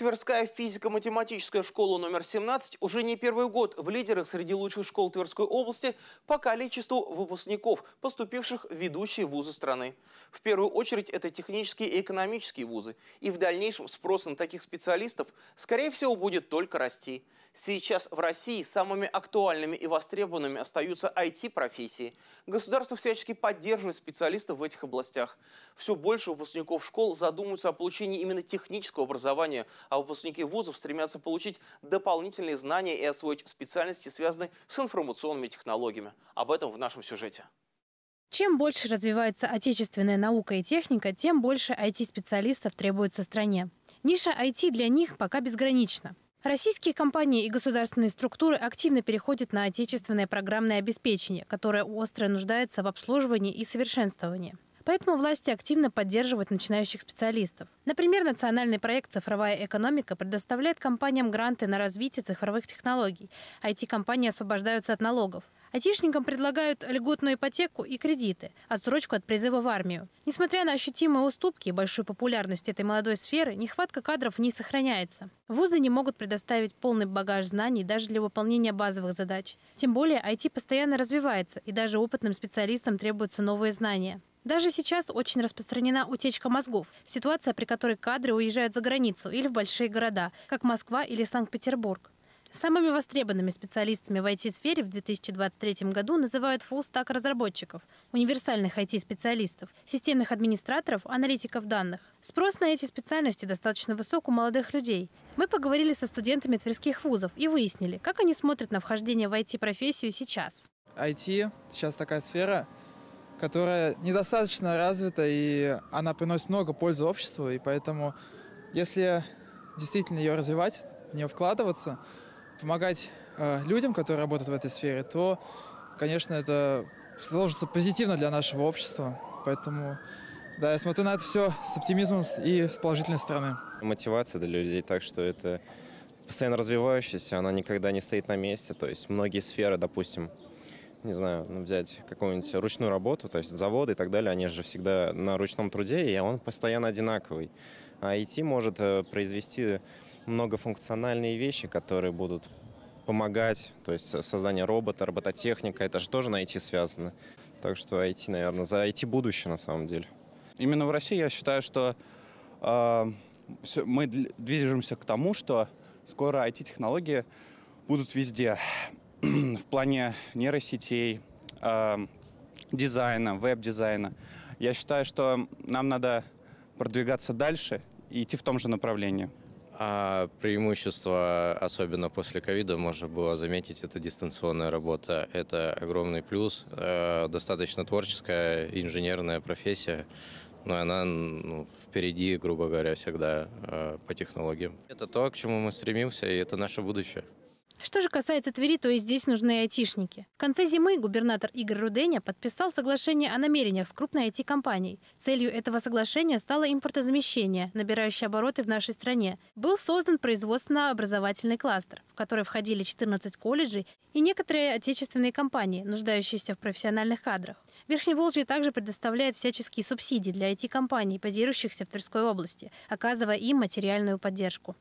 Тверская физико-математическая школа номер 17 уже не первый год в лидерах среди лучших школ Тверской области по количеству выпускников, поступивших в ведущие вузы страны. В первую очередь это технические и экономические вузы. И в дальнейшем спрос на таких специалистов, скорее всего, будет только расти. Сейчас в России самыми актуальными и востребованными остаются IT-профессии. Государство всячески поддерживает специалистов в этих областях. Все больше выпускников школ задумываются о получении именно технического образования – а выпускники вузов стремятся получить дополнительные знания и освоить специальности, связанные с информационными технологиями. Об этом в нашем сюжете. Чем больше развивается отечественная наука и техника, тем больше IT-специалистов требуется стране. Ниша IT для них пока безгранична. Российские компании и государственные структуры активно переходят на отечественное программное обеспечение, которое остро нуждается в обслуживании и совершенствовании. Поэтому власти активно поддерживают начинающих специалистов. Например, национальный проект «Цифровая экономика» предоставляет компаниям гранты на развитие цифровых технологий. IT-компании освобождаются от налогов. Айтишникам предлагают льготную ипотеку и кредиты, отсрочку от призыва в армию. Несмотря на ощутимые уступки и большую популярность этой молодой сферы, нехватка кадров не сохраняется. Вузы не могут предоставить полный багаж знаний даже для выполнения базовых задач. Тем более IT постоянно развивается, и даже опытным специалистам требуются новые знания. Даже сейчас очень распространена утечка мозгов. Ситуация, при которой кадры уезжают за границу или в большие города, как Москва или Санкт-Петербург. Самыми востребованными специалистами в IT-сфере в 2023 году называют фулл разработчиков, универсальных IT-специалистов, системных администраторов, аналитиков данных. Спрос на эти специальности достаточно высок у молодых людей. Мы поговорили со студентами тверских вузов и выяснили, как они смотрят на вхождение в IT-профессию сейчас. IT сейчас такая сфера, которая недостаточно развита, и она приносит много пользы обществу, и поэтому, если действительно ее развивать, в нее вкладываться, помогать э, людям, которые работают в этой сфере, то, конечно, это сложится позитивно для нашего общества. Поэтому, да, я смотрю на это все с оптимизмом и с положительной стороны. Мотивация для людей так, что это постоянно развивающаяся, она никогда не стоит на месте. То есть многие сферы, допустим, не знаю, ну, взять какую-нибудь ручную работу, то есть заводы и так далее, они же всегда на ручном труде, и он постоянно одинаковый. А IT может э, произвести многофункциональные вещи, которые будут помогать, то есть создание робота, робототехника, это же тоже на IT связано. Так что IT, наверное, за IT будущее на самом деле. Именно в России я считаю, что э, мы движемся к тому, что скоро IT-технологии будут везде. в плане нейросетей, эм, дизайна, веб-дизайна. Я считаю, что нам надо продвигаться дальше и идти в том же направлении. А преимущество, особенно после ковида, можно было заметить, это дистанционная работа. Это огромный плюс, э, достаточно творческая, инженерная профессия, но она ну, впереди, грубо говоря, всегда э, по технологиям. Это то, к чему мы стремимся, и это наше будущее. Что же касается Твери, то и здесь нужны айтишники. В конце зимы губернатор Игорь Руденя подписал соглашение о намерениях с крупной IT-компанией. Целью этого соглашения стало импортозамещение, набирающее обороты в нашей стране. Был создан производственно-образовательный кластер, в который входили 14 колледжей и некоторые отечественные компании, нуждающиеся в профессиональных кадрах. Верхневолжье также предоставляет всяческие субсидии для IT-компаний, базирующихся в Тверской области, оказывая им материальную поддержку.